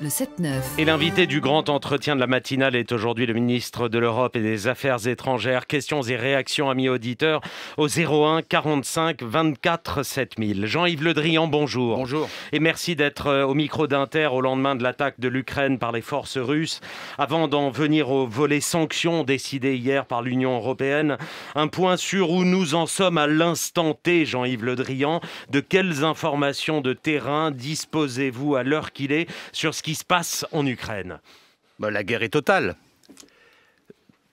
le 7-9. Et l'invité du grand entretien de la matinale est aujourd'hui le ministre de l'Europe et des Affaires étrangères. Questions et réactions, amis auditeurs, au 01 45 24 7000. Jean-Yves Le Drian, bonjour. Bonjour. Et merci d'être euh, au micro d'Inter au lendemain de l'attaque de l'Ukraine par les forces russes. Avant d'en venir au volet sanctions décidé hier par l'Union européenne, un point sur où nous en sommes à l'instant T, Jean-Yves Le Drian. De quelles informations de terrain disposez-vous à l'heure qu'il est sur ce qui se passe en Ukraine bah, La guerre est totale.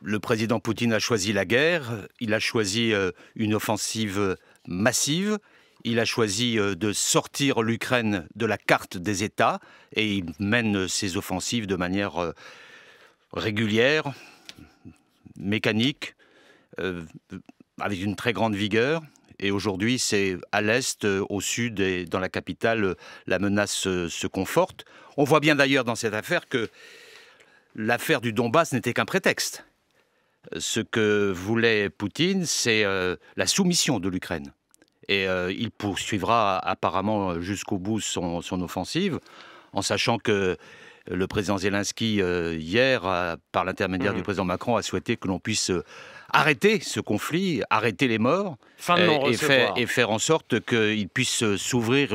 Le président Poutine a choisi la guerre, il a choisi euh, une offensive massive, il a choisi euh, de sortir l'Ukraine de la carte des États et il mène ses offensives de manière euh, régulière, mécanique, avec une très grande vigueur. Et aujourd'hui, c'est à l'est, euh, au sud et dans la capitale, euh, la menace euh, se, conforte. On voit bien d'ailleurs dans cette affaire que l'affaire du Donbass n'était qu'un prétexte. Ce que voulait Poutine, c'est la soumission de l'Ukraine. Et il poursuivra apparemment jusqu'au bout son, offensive, en sachant que le président Zelensky, hier, par l'intermédiaire du mmh. président Macron, a souhaité que l'on puisse arrêter ce conflit, arrêter les morts, et, faire, en sorte qu'il puisse euh, s'ouvrir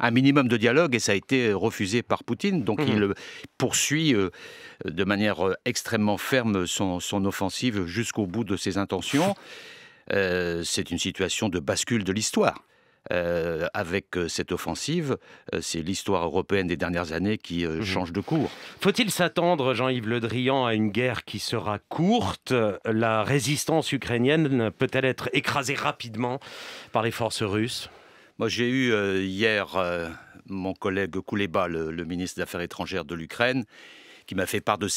un minimum de dialogue. Et ça a été euh, refusé par Poutine. Donc mhm. il euh, poursuit de manière extrêmement ferme son, offensive jusqu'au bout de ses intentions. c'est une situation de bascule de l'histoire. Euh, avec euh, cette offensive. Euh, c'est l'histoire européenne des dernières années qui mmh change de cours. Faut-il s'attendre, Jean-Yves Le Drian, à une guerre qui sera courte La résistance ukrainienne peut-elle être écrasée rapidement par les forces russes Moi, j'ai eu hier mon collègue Kouleba, le, ministre des Affaires étrangères de l'Ukraine, qui m'a fait part de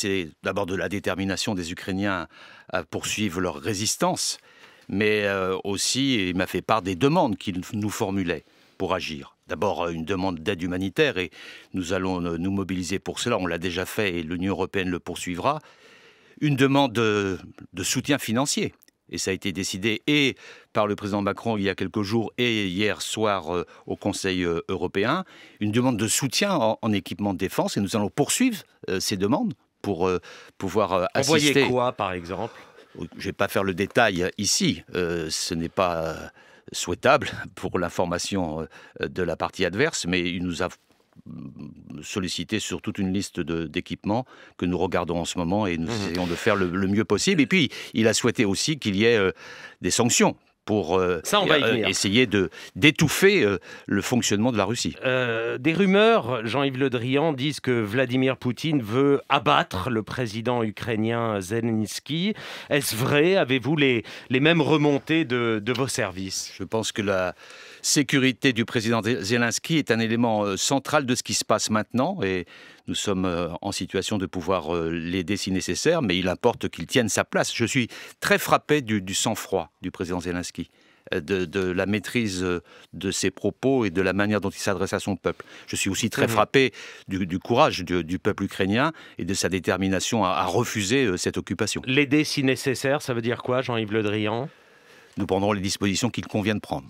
d'abord de la détermination des Ukrainiens à poursuivre leur résistance, mais euh, aussi il m'a fait part des demandes qu'il nous formulait pour agir. D'abord, euh, une demande d'aide humanitaire, et nous allons euh, nous mobiliser pour cela, on l'a déjà fait et l'Union européenne le poursuivra. Une demande de, soutien financier, et ça a été décidé et par le président Macron il y a quelques jours et hier soir au Conseil européen, une demande de soutien en, équipement de défense et nous allons poursuivre ces demandes pour pouvoir assister. Envoyer quoi par exemple je ne vais pas faire le détail euh, ici, euh, ce n'est pas euh, souhaitable pour l'information de la partie adverse, mais il nous a mm, sollicité sur toute une liste d'équipements que nous regardons en ce moment et nous mmh essayons de faire le, mieux possible. Et puis, il a souhaité aussi qu'il y ait des sanctions pour euh, euh, essayer de d'étouffer euh, le fonctionnement de la Russie. des rumeurs, Jean-Yves Le Drian, disent que Vladimir Poutine veut abattre le président ukrainien Zelensky. Est-ce vrai Avez-vous les, les mêmes remontées de, de vos services Je pense que la sécurité du président Zelensky est un élément euh, central de ce qui se passe maintenant et nous sommes euh, en situation de pouvoir euh, l'aider si nécessaire, mais il importe qu'il tienne sa place. Je suis très frappé du, sang-froid du président Zelensky. De, la maîtrise de ses propos et de la manière dont il s'adresse à son peuple. Je suis aussi très mhm. frappé du, courage du, peuple ukrainien et de sa détermination à, à refuser cette occupation. L'aider si nécessaire, ça veut dire quoi, Jean-Yves Le Drian Nous prendrons les dispositions qu'il convient de prendre.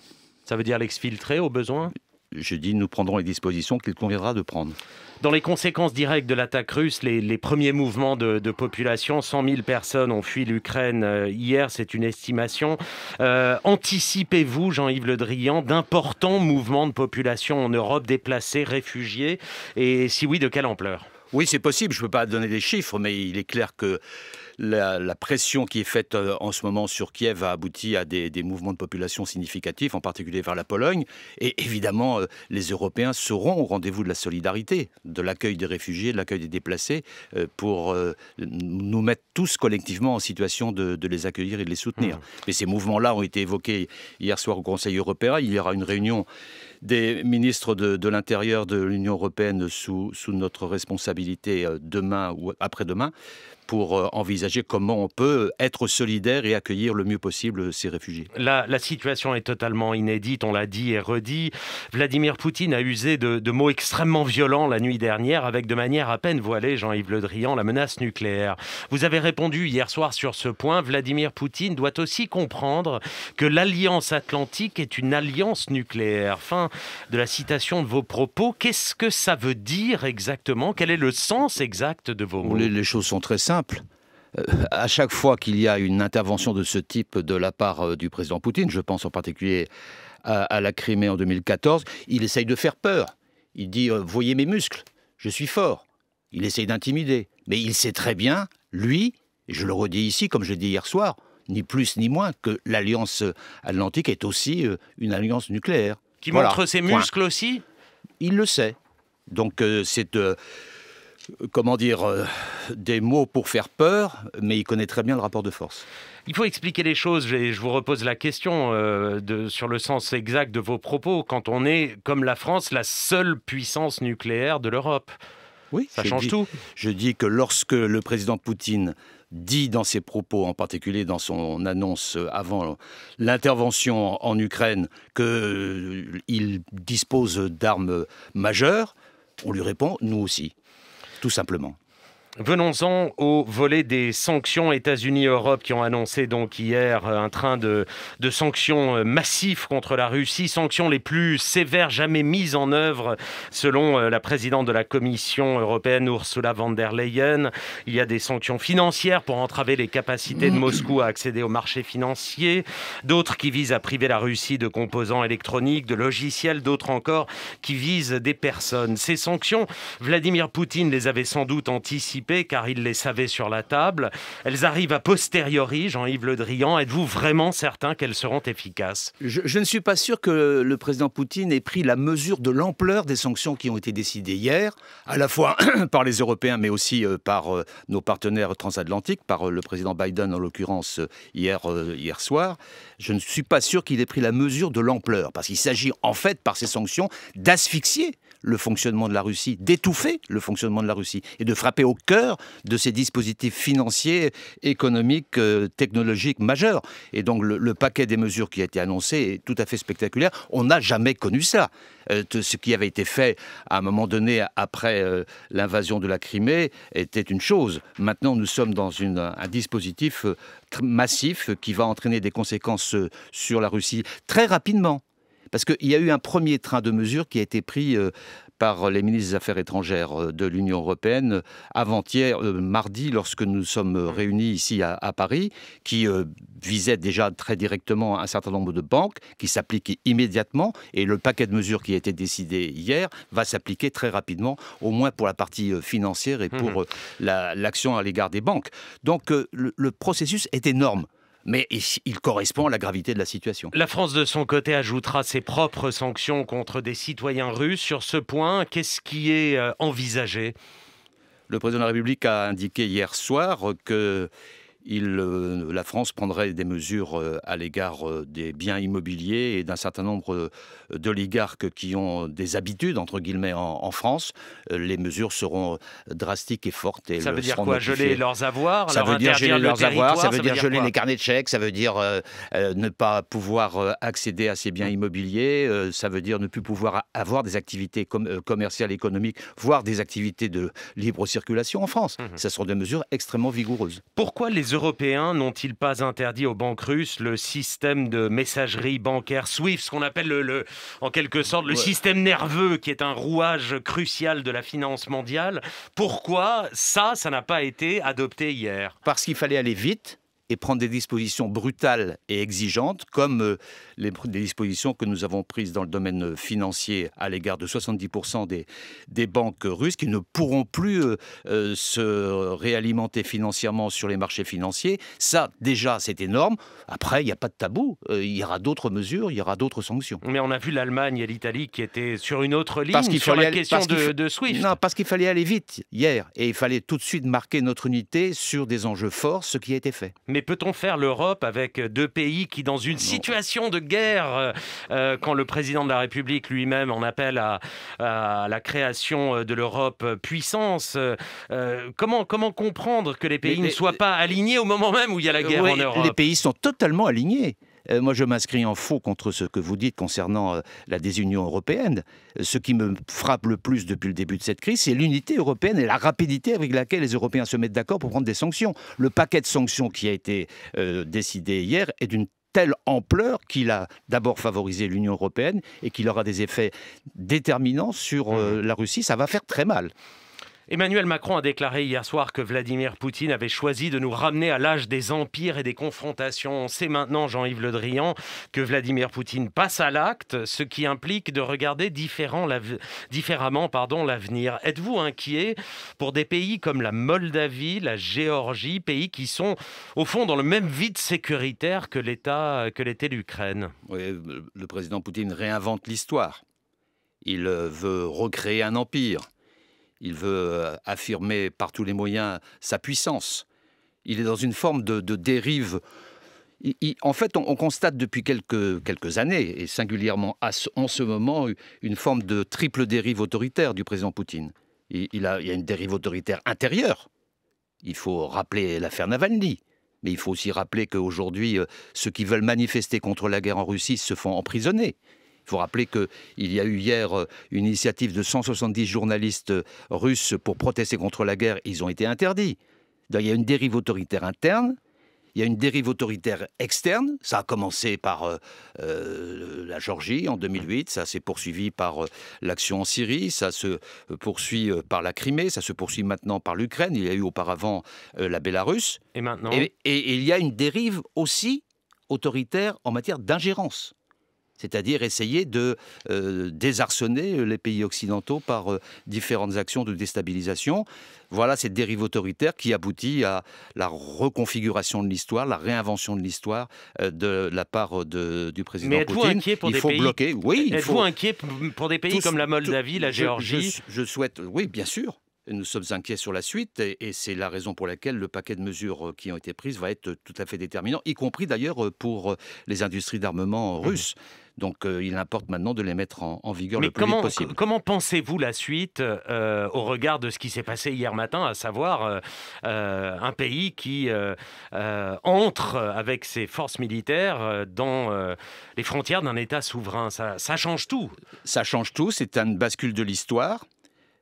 Ça veut dire l'exfiltrer au besoin je dis, nous prendrons les dispositions qu'il conviendra de prendre. Dans les conséquences directes de l'attaque russe, les, premiers mouvements de, population, 100 000 personnes ont fui l'Ukraine euh, hier, c'est une estimation. Euh, anticipez-vous, Jean-Yves Le Drian, d'importants mouvements de population en Europe, déplacés, réfugiés Et si oui, de quelle ampleur Oui, c'est possible, je ne peux pas donner des chiffres, mais il est clair que la, pression qui est faite euh, en ce moment sur Kiev a abouti à des, mouvements de population significatifs, en particulier vers la Pologne. Et évidemment, euh, les Européens seront au rendez-vous de la solidarité, de l'accueil des réfugiés, de l'accueil des déplacés, euh, pour nous mettre tous collectivement en situation de, les accueillir et de les soutenir. Mmh. Mais ces mouvements-là ont été évoqués hier soir au Conseil européen. Il y aura une réunion des ministres de, l'Intérieur de l'Union européenne sous, sous notre responsabilité demain ou après-demain pour euh, envisager comment on peut être solidaire et accueillir le mieux possible ces réfugiés. La, situation est totalement inédite, on l'a dit et redit. Vladimir Poutine a usé de, mots extrêmement violents la nuit dernière, avec de manière à peine voilée, Jean-Yves Le Drian, la menace nucléaire. Vous avez répondu hier soir sur ce point. Vladimir Poutine doit aussi comprendre que l'Alliance Atlantique est une alliance nucléaire. Fin de la citation de vos propos. Qu'est-ce que ça veut dire exactement Quel est le sens exact de vos mots les choses sont très simples euh, à chaque fois qu'il y a une intervention de ce type de la part euh, du président Poutine, je pense en particulier à, la Crimée en 2014, il essaye de faire peur. Il dit euh, Voyez mes muscles, je suis fort. Il essaye d'intimider. Mais il sait très bien, lui, et je le redis ici, comme je l'ai dit hier soir, ni plus ni moins que l'Alliance Atlantique est aussi une alliance nucléaire. Qui montre ses muscles aussi Il le sait. Donc c'est comment dire, euh, des mots pour faire peur, mais il connaît très bien le rapport de force. Il faut expliquer les choses. et Je vous repose la question euh, sur le sens exact de vos propos. Quand on est, comme la France, la seule puissance nucléaire de l'Europe, oui, ça change tout. Je dis que lorsque le président Poutine dit dans ses propos, en particulier dans son annonce avant l'intervention en Ukraine, qu'il euh, dispose d'armes majeures, on lui répond, nous aussi tout simplement. Venons-en au volet des sanctions États-Unis-Europe qui ont annoncé donc hier euh, un train de, de sanctions euh, massives contre la Russie, sanctions les plus sévères jamais mises en œuvre selon euh, la présidente de la Commission européenne Ursula von der Leyen. Il y a des sanctions financières pour entraver les capacités de Moscou à accéder aux marchés financiers, d'autres qui visent à priver la Russie de composants électroniques, de logiciels, d'autres encore qui visent des personnes. Ces sanctions, Vladimir Poutine les avait sans doute anticipées car il les savait sur la table. Elles arrivent à posteriori, Jean-Yves Le Drian. Êtes-vous vraiment certain qu'elles seront efficaces je, je, ne suis pas sûr que le président Poutine ait pris la mesure de l'ampleur des sanctions qui ont été décidées hier, à la fois par les Européens mais aussi euh, par euh, nos partenaires transatlantiques, par euh, le président Biden en l'occurrence hier, hier soir. Je ne suis pas sûr qu'il ait pris la mesure de l'ampleur parce qu'il s'agit en fait par ces sanctions d'asphyxier le fonctionnement de la Russie, d'étouffer le fonctionnement de la Russie et de frapper au cœur de ces dispositifs financiers, économiques, euh, technologiques majeurs. Et donc le, paquet des mesures qui a été annoncé est tout à fait spectaculaire. On n'a jamais connu ça. Euh, ce qui avait été fait à un moment donné après euh, l'invasion de la Crimée était une chose. Maintenant, nous sommes dans un dispositif massif qui va entraîner des conséquences sur la Russie très rapidement. Parce qu'il y a eu un premier train de mesures qui a été pris par les ministres des Affaires étrangères euh, de l'Union européenne euh, avant-hier, euh, mardi, lorsque nous sommes réunis ici à, Paris, qui visait déjà très directement un certain nombre de banques, qui s'appliquent immédiatement, et le paquet de mesures qui a été décidé hier va s'appliquer très rapidement, au moins pour la partie financière et pour mmh l'action à l'égard des banques. Donc le processus est énorme mais il correspond à la gravité de la situation. La France, de son côté, ajoutera ses propres sanctions contre des citoyens russes. Sur ce point, qu'est-ce qui est euh, envisagé Le président de la République a indiqué hier soir que il, euh, la France prendrait des mesures euh, à l'égard euh, des biens immobiliers et d'un certain nombre d'oligarques qui ont des habitudes, entre guillemets, en, France. Les mesures seront drastiques et fortes. Et ça veut dire quoi Geler leurs avoirs Ça veut dire geler leurs avoirs, ça veut, dire, geler les carnets de chèques, ça veut dire ne pas pouvoir accéder à ces biens mmh. immobiliers, ça veut dire ne plus pouvoir avoir des activités commerciales, économiques, voire des activités de libre circulation en France. Mmh. Ce Ça sont des mesures extrêmement vigoureuses. Pourquoi les Européens n'ont-ils pas interdit aux banques russes le système de messagerie bancaire SWIFT, ce qu'on appelle en quelque sorte le système nerveux qui est un rouage crucial de la finance mondiale Pourquoi ça, ça n'a pas été adopté hier Parce qu'il fallait aller vite et prendre des dispositions brutales et exigeantes, comme euh, les, dispositions que nous avons prises dans le domaine financier à l'égard de 70% des, des, banques russes qui ne pourront plus euh, euh, se réalimenter financièrement sur les marchés financiers. Ça, déjà, c'est énorme. Après, il n'y a pas de tabou. il y aura d'autres mesures, il y aura d'autres sanctions. Mais on a vu l'Allemagne et l'Italie qui étaient sur une autre ligne sur la question de, Swift. Non, parce qu'il fallait aller vite hier et il fallait tout de suite marquer notre unité sur des enjeux forts, ce qui a été fait peut-on faire l'Europe avec deux pays qui, dans une situation de guerre, euh, euh, quand le président de la République lui-même en appelle à, la création euh, de l'Europe puissance, comment, comment comprendre que les pays ne soient pas alignés au moment même où il y a la guerre en Europe Les pays sont totalement alignés. Euh, moi, je m'inscris en faux contre ce que vous dites concernant euh, la désunion européenne. Euh, ce qui me frappe le plus depuis le début de cette crise, c'est l'unité européenne et la rapidité avec laquelle les Européens se mettent d'accord pour prendre des sanctions. Le paquet de sanctions qui a été décidé hier est d'une telle ampleur qu'il a d'abord favorisé l'Union européenne et qu'il aura des effets déterminants sur mmh. la Russie. Ça va faire très mal. Emmanuel Macron a déclaré hier soir que Vladimir Poutine avait choisi de nous ramener à l'âge des empires et des confrontations. On sait maintenant, Jean-Yves Le Drian, que Vladimir Poutine passe à l'acte, ce qui implique de regarder différemment l'avenir. Êtes-vous inquiet pour des pays comme la Moldavie, la Géorgie, pays qui sont au fond dans le même vide sécuritaire que l'était l'Ukraine Le président Poutine réinvente l'histoire. Il veut recréer un empire il veut euh, affirmer par tous les moyens sa puissance. Il est dans une forme de, dérive. en fait, on, constate depuis quelques, années, et singulièrement en ce moment, une forme de triple dérive autoritaire du président Poutine. Il, il y a une dérive autoritaire intérieure. Il faut rappeler l'affaire Navalny. Mais il faut aussi rappeler qu'aujourd'hui, euh, ceux qui veulent manifester contre la guerre en Russie se font emprisonner. Il faut rappeler qu'il y a eu hier euh, une initiative de 170 journalistes euh, russes pour protester contre la guerre. Ils ont été interdits. il y a une dérive autoritaire interne. Il y a une dérive autoritaire externe. Ça a commencé par euh, la Géorgie en 2008, ça s'est poursuivi par l'action en Syrie, ça se poursuit par la Crimée, ça se poursuit maintenant par l'Ukraine. Il y a eu auparavant la Bélarusse. Et maintenant et il y a une dérive aussi autoritaire en matière d'ingérence c'est-à-dire essayer de euh, désarçonner les pays occidentaux par euh, différentes actions de déstabilisation. Voilà cette dérive autoritaire qui aboutit à la reconfiguration de l'histoire, la réinvention de l'histoire euh, de la part de, du président Mais Poutine. Inquiet il faut bloquer. Oui, êtes-vous faut... inquiet pour des pays comme la Moldavie, la Géorgie je souhaite, oui, bien sûr, nous sommes inquiets sur la suite et, c'est la raison pour laquelle le paquet de mesures euh, qui ont été prises va être tout à fait déterminant, y compris d'ailleurs euh, pour euh, les industries d'armement mmh russes. Donc il importe maintenant de les mettre en, vigueur Mais le plus comment, vite possible. Comment pensez-vous la suite au regard de ce qui s'est passé hier matin, à savoir un pays qui entre avec ses forces militaires dans les frontières d'un État souverain ça, ça change tout. Ça change tout, c'est une bascule de l'histoire.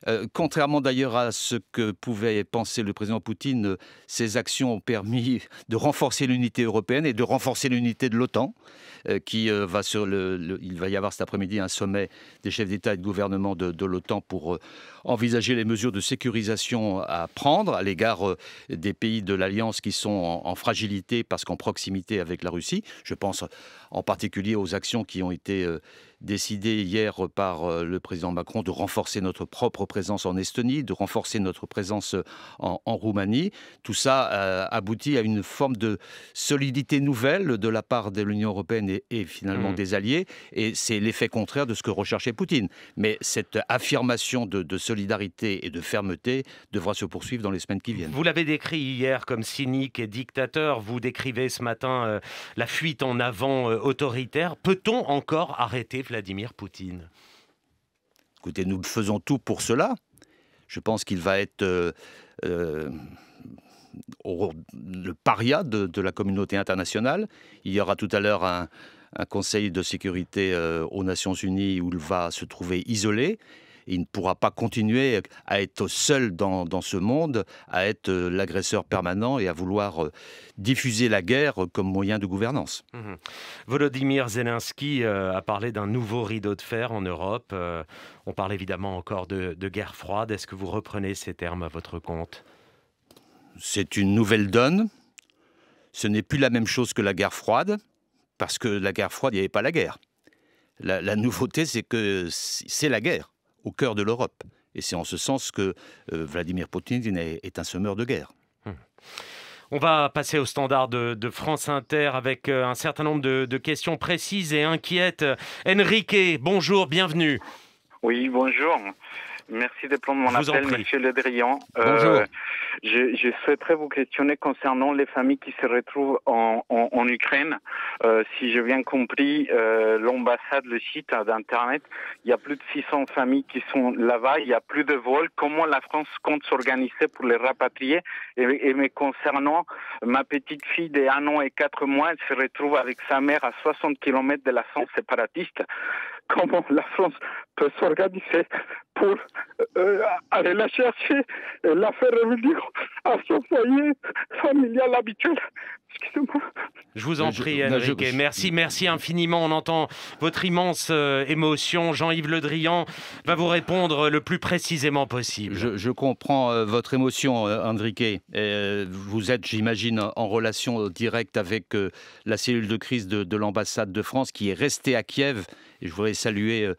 Euh, contrairement d'ailleurs à ce que pouvait penser le président Poutine, ces euh, actions ont permis de renforcer l'unité européenne et de renforcer l'unité de l'OTAN, euh, qui va sur le, Il va y avoir cet après-midi un sommet des chefs d'État et de gouvernement de, l'OTAN pour envisager les mesures de sécurisation à prendre à l'égard des pays de l'Alliance qui sont en fragilité parce qu'en proximité avec la Russie. Je pense en particulier aux actions qui ont été décidé hier par euh, le président Macron de renforcer notre propre présence en Estonie, de renforcer notre présence euh, en, Roumanie. Tout ça euh, aboutit à une forme de solidité nouvelle de la part de l'Union européenne et, finalement mmh. des alliés. Et c'est l'effet contraire de ce que recherchait Poutine. Mais cette affirmation de, solidarité et de fermeté devra se poursuivre dans les semaines qui viennent. Vous l'avez décrit hier comme cynique et dictateur. Vous décrivez ce matin la fuite en avant autoritaire. Peut-on encore arrêter Vladimir Poutine Écoutez, nous faisons tout pour cela. Je pense qu'il va être euh, euh, le paria de, la communauté internationale. Il y aura tout à l'heure un, conseil de sécurité euh, aux Nations Unies où il va se trouver isolé il ne pourra pas continuer à être seul dans, ce monde, à être euh, l'agresseur permanent et à vouloir euh, diffuser la guerre comme moyen de gouvernance. Mhm. Volodymyr Zelensky euh, a parlé d'un nouveau rideau de fer en Europe. on parle évidemment encore de, guerre froide. Est-ce que vous reprenez ces termes à votre compte C'est une nouvelle donne. Ce n'est plus la même chose que la guerre froide, parce que la guerre froide, il n'y avait pas la guerre. la nouveauté, c'est que c'est la guerre au cœur de l'Europe. Et c'est en ce sens que euh, Vladimir Poutine est, un semeur de guerre. Hmm. On va passer au standard de, France Inter avec euh, un certain nombre de questions précises et inquiètes. Enrique, bonjour, bienvenue. Oui, bonjour. Merci de prendre mon appel, Monsieur Le Drian. Euh, je, je, souhaiterais vous questionner concernant les familles qui se retrouvent en, Ukraine. Euh, si je bien compris, euh, l'ambassade, le site d'internet, il y a plus de 600 familles qui sont là-bas. Il y a plus de vols. Comment la France compte s'organiser pour les rapatrier et, et mais concernant ma petite fille de 1 an et quatre mois, elle se retrouve avec sa mère à 60 km de la zone séparatiste comment la France peut s'organiser pour euh, aller la chercher et la faire revenir à son foyer familial habituel. Je vous en prie, Enrique. Merci, merci infiniment. On entend votre immense euh, émotion. Jean-Yves Le Drian va vous répondre le plus précisément possible. Je, comprends euh, votre émotion, Enrique. vous êtes, j'imagine, en relation directe avec la cellule de crise de, de l'ambassade de France qui est restée à Kiev je voudrais saluer euh,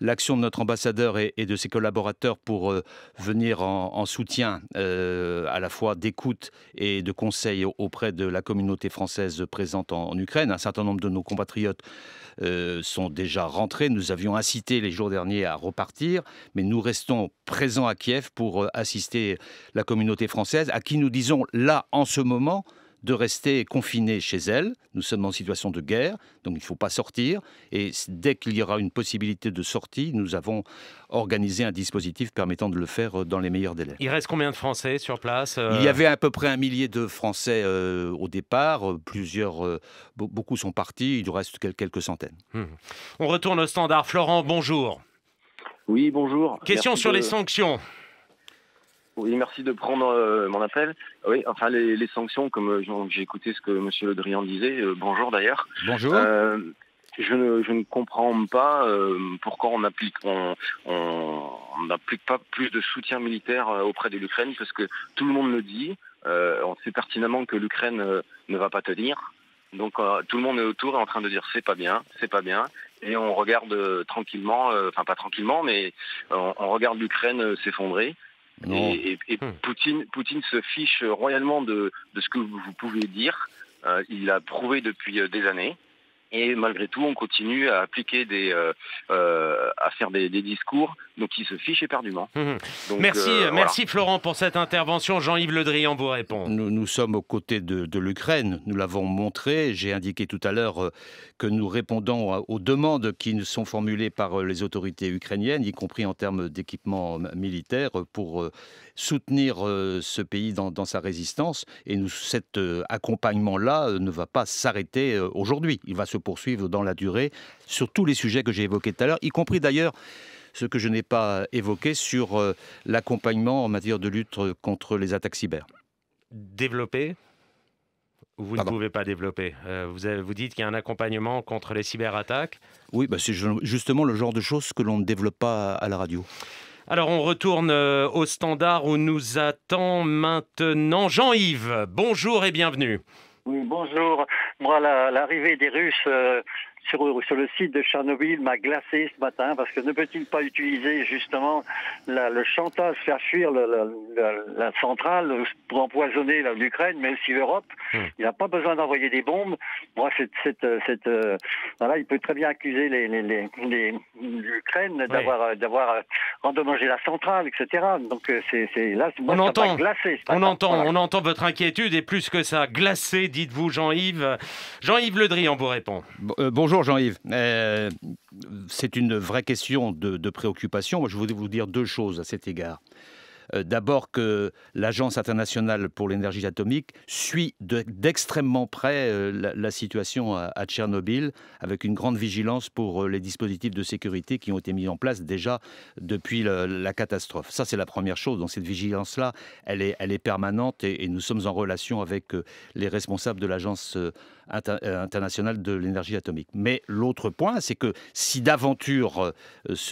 l'action de notre ambassadeur et, de ses collaborateurs pour euh, venir en, soutien euh, à la fois d'écoute et de conseil auprès de la communauté française présente en, Ukraine. Un certain nombre de nos compatriotes sont déjà rentrés. Nous avions incité les jours derniers à repartir, mais nous restons présents à Kiev pour assister la communauté française, à qui nous disons là, en ce moment, de rester confinés chez elle. Nous sommes en situation de guerre, donc il ne faut pas sortir. Et dès qu'il y aura une possibilité de sortie, nous avons organisé un dispositif permettant de le faire euh, dans les meilleurs délais. Il reste combien de Français sur place euh Il y avait à peu près un millier de Français euh, au départ. Plusieurs, beaucoup sont partis. Il reste quelques centaines. Hmm. On retourne au standard. Florent, bonjour. Oui, bonjour. Question sur les sanctions. Oui, merci de prendre euh, mon appel. Oui, enfin les, sanctions, comme euh, j'ai écouté ce que M. Le Drian disait, euh, bonjour d'ailleurs. Bonjour. Je ne, comprends pas pourquoi on n'applique on, on, on pas plus de soutien militaire auprès de l'Ukraine, parce que tout le monde le dit, on sait pertinemment que l'Ukraine ne va pas tenir. Donc tout le monde est autour est en train de dire c'est pas bien, c'est pas bien, et on regarde tranquillement, enfin pas tranquillement, mais on regarde l'Ukraine s'effondrer. Et, hmm. Poutine, Poutine se fiche royalement de, de ce que vous pouvez dire. Euh, il l'a prouvé depuis euh, des années. Et malgré tout, on continue à appliquer des, euh, euh, à faire des, discours, donc qui se fichent éperdument. Mmh. Donc, merci, euh, merci Florent pour cette intervention. Jean-Yves Le Drian vous répond. Nous, nous sommes aux côtés de, de l'Ukraine. Nous l'avons montré. J'ai indiqué tout à l'heure que nous répondons aux demandes qui nous sont formulées par les autorités ukrainiennes, y compris en termes d'équipement militaire, pour soutenir euh, ce pays dans, sa résistance. Et nous, cet euh, accompagnement-là euh, ne va pas s'arrêter aujourd'hui. Il va se poursuivre dans la durée sur tous les sujets que j'ai évoqués tout à l'heure, y compris d'ailleurs ce que je n'ai pas évoqué sur l'accompagnement en matière de lutte contre les attaques cyber. Développer vous ne pouvez pas développer. vous, avez, vous, dites qu'il y a un accompagnement contre les cyberattaques. Oui, bah, c'est justement le genre de choses que l'on ne développe pas à la radio. Alors on retourne euh, au standard où nous attend maintenant Jean-Yves. Bonjour et bienvenue. Oui, bonjour. Moi, l'arrivée des Russes euh, sur, le site de Tchernobyl m'a glacé ce matin parce que ne peut-il pas utiliser justement le chantage, faire fuir la, centrale pour empoisonner l'Ukraine, mais aussi l'Europe hmm. Il n'a pas besoin d'envoyer des bombes. Moi, cette, cette, euh, voilà, il peut très bien accuser l'Ukraine les, les, d'avoir euh, d'avoir euh, endommagé la centrale, etc. Donc c'est là, moi, on ça entend, glacé, on entend, on entend votre inquiétude et plus que ça, glacé, dites-vous, Jean-Yves. Jean-Yves Le Drian vous répond. bonjour. Bonjour Jean-Yves. Euh, c'est une vraie question de, préoccupation. je voulais vous dire deux choses à cet égard. Euh, d'abord que l'Agence internationale pour l'énergie atomique suit d'extrêmement près euh, la, situation à, Tchernobyl, avec une grande vigilance pour les dispositifs de sécurité qui ont été mis en place déjà depuis la catastrophe. Ça, c'est la première chose. Donc cette vigilance-là, elle est, elle est permanente et, et, nous sommes en relation avec les responsables de l'Agence internationale euh, international de l'énergie atomique. Mais l'autre point, c'est que si d'aventure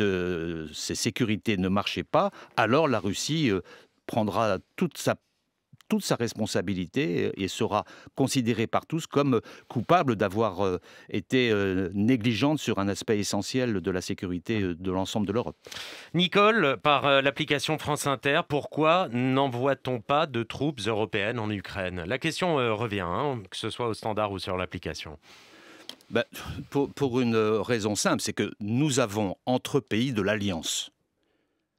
euh, ces sécurités ne marchaient pas, alors la Russie euh, prendra toute sa toute sa responsabilité euh, et sera considérée par tous comme euh, coupable d'avoir euh, été négligente sur un aspect essentiel de la sécurité de l'ensemble de l'Europe. Nicole, par l'application France Inter, pourquoi n'envoie-t-on pas de troupes européennes en Ukraine La question revient, hein, que ce soit au standard ou sur l'application. Bah, pour, pour une raison simple, c'est que nous avons entre pays de l'Alliance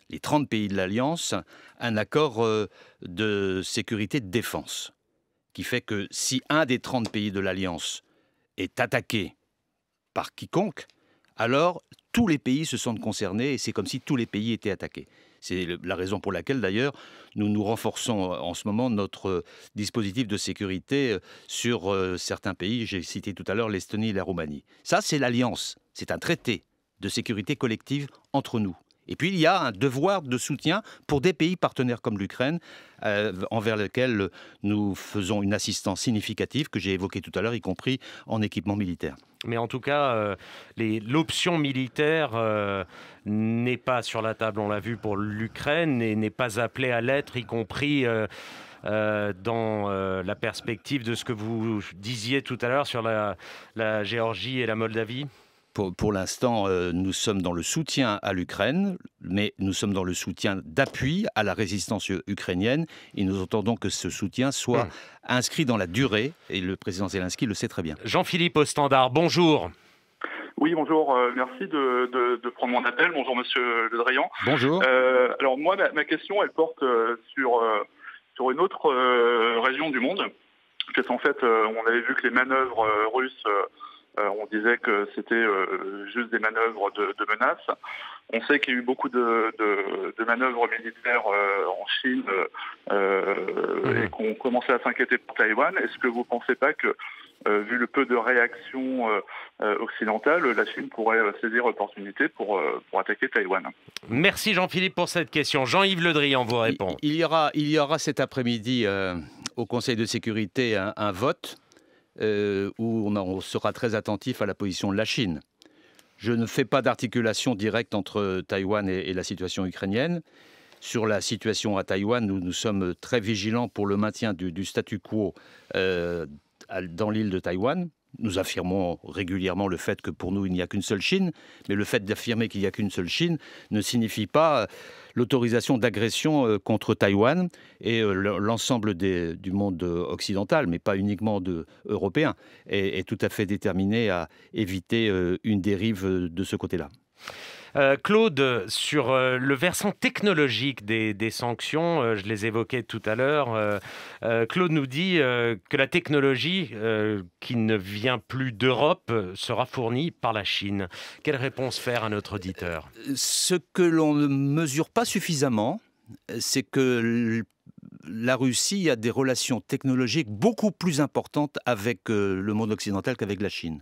les 30 pays de l'Alliance, un accord euh, de sécurité de défense, qui fait que si un des 30 pays de l'Alliance est attaqué par quiconque, alors tous les pays se sentent concernés et c'est comme si tous les pays étaient attaqués. C'est la raison pour laquelle, d'ailleurs, nous nous renforçons euh, en ce moment notre euh, dispositif de sécurité sur certains pays. J'ai cité tout à l'heure l'Estonie et la Roumanie. Ça, c'est l'alliance. C'est un traité de sécurité collective entre nous. Et puis, il y a un devoir de soutien pour des pays partenaires comme l'Ukraine, euh, envers lesquels nous faisons une assistance significative que j'ai évoquée tout à l'heure, y compris en équipement militaire. Mais en tout cas, euh, l'option militaire euh, n'est pas sur la table, on l'a vu pour l'Ukraine, et n'est pas appelée à l'être, y compris... dans la perspective de ce que vous disiez tout à l'heure sur la Géorgie et la Moldavie pour, l'instant, euh, nous sommes dans le soutien à l'Ukraine, mais nous sommes dans le soutien d'appui à la résistance ukrainienne. Et nous entendons que ce soutien soit hmm. inscrit dans la durée. Et le président Zelensky le sait très bien. Jean-Philippe au standard, bonjour. Oui, bonjour. Euh, merci de, prendre mon appel. Bonjour, Monsieur Le Drian. Bonjour. Euh, alors moi, ma, question, elle porte sur, sur une autre région du monde, en fait, on avait vu que les manœuvres russes euh, on disait que c'était euh, juste des manœuvres de, menaces. menace. On sait qu'il y a eu beaucoup de, manœuvres militaires euh, en Chine et mhm. qu'on commençait à s'inquiéter pour Taïwan. Est-ce que vous ne pensez pas que vu le peu de réactions occidentales, la Chine pourrait saisir l'opportunité pour, attaquer Taïwan. Merci Jean-Philippe pour cette question. Jean-Yves Le Drian vous répond. Il, y, aura, cet après-midi au Conseil de sécurité un vote euh, où on, sera très attentif à la position de la Chine. Je ne fais pas d'articulation directe entre Taïwan et, la situation ukrainienne. Sur la situation à Taïwan, nous, nous sommes très vigilants pour le maintien du, statu quo euh, dans l'île de Taïwan. Nous affirmons régulièrement le fait que pour nous, il n'y a qu'une seule Chine, mais le fait d'affirmer qu'il n'y a qu'une seule Chine ne signifie pas euh, l'autorisation d'agression euh, contre Taïwan et euh, l'ensemble du monde occidental, mais pas uniquement de, européen, est, est tout à fait déterminé à éviter une dérive de ce côté-là. Euh, Claude, sur euh, le versant technologique des, sanctions, euh, je les évoquais tout à l'heure, Claude nous dit que la technologie qui ne vient plus d'Europe sera fournie par la Chine. Quelle réponse faire à notre auditeur Ce que l'on ne mesure pas suffisamment, c'est que la Russie a des relations technologiques beaucoup plus importantes avec le monde occidental qu'avec la Chine.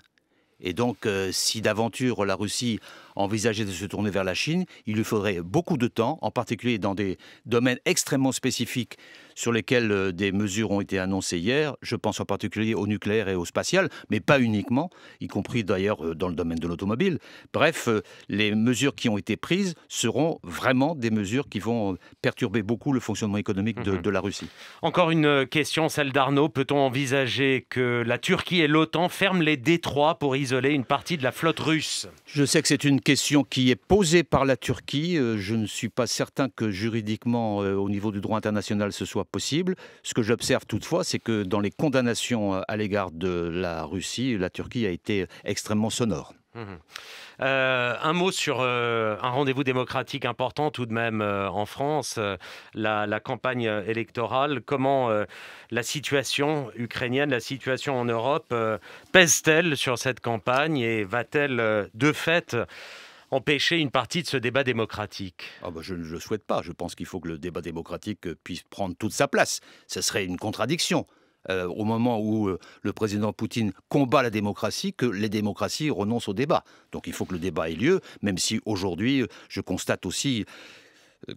Et donc, si d'aventure la Russie envisager de se tourner vers la Chine, il lui faudrait beaucoup de temps, en particulier dans des domaines extrêmement spécifiques sur lesquels euh, des mesures ont été annoncées hier. Je pense en particulier au nucléaire et au spatial, mais pas uniquement, y compris d'ailleurs euh, dans le domaine de l'automobile. Bref, euh, les mesures qui ont été prises seront vraiment des mesures qui vont perturber beaucoup le fonctionnement économique de, mhm. la Russie. Encore une question, celle d'Arnaud. Peut-on envisager que la Turquie et l'OTAN ferment les détroits pour isoler une partie de la flotte russe Je sais que c'est une question qui est posée par la Turquie. Euh, je ne suis pas certain que juridiquement, euh, au niveau du droit international, ce soit possible. Ce que j'observe toutefois, c'est que dans les condamnations euh, à l'égard de la Russie, la Turquie a été extrêmement sonore. Mmh. Euh, un mot sur euh, un rendez-vous démocratique important tout de même euh, en France, la, campagne électorale. Comment la situation ukrainienne, la situation en Europe pèse-t-elle sur cette campagne et va-t-elle de fait empêcher une partie de ce débat démocratique ah bah, Je ne le souhaite pas. Je pense qu'il faut que le débat démocratique puisse prendre toute sa place. Ce serait une contradiction. Euh, au moment où euh, le président Poutine combat la démocratie que les démocraties renoncent au débat. Donc il faut que le débat ait lieu, même si aujourd'hui euh, je constate aussi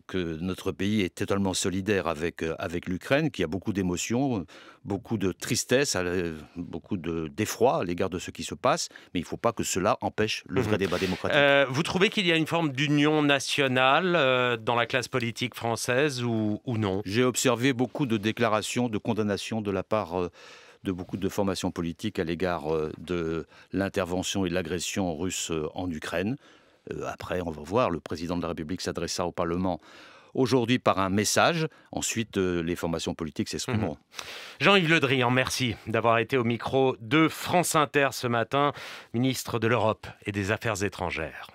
que notre pays est totalement solidaire avec, euh, avec l'Ukraine, qui a beaucoup d'émotions, beaucoup de tristesse, euh, beaucoup d'effroi à l'égard de ce qui se passe, mais il ne faut pas que cela empêche le vrai mhm. débat démocratique. Euh, vous trouvez qu'il y a une forme d'union nationale dans la classe politique française ou, non J'ai observé beaucoup de déclarations de condamnation de la part... de beaucoup de formations politiques à l'égard de l'intervention et de l'agression russe en Ukraine. Euh, après, on va voir, le président de la République s'adressa au Parlement aujourd'hui par un message. Ensuite, euh, les formations politiques s'exprimeront. Mmh. Jean-Yves Le Drian, merci d'avoir été au micro de France Inter ce matin, ministre de l'Europe et des Affaires étrangères.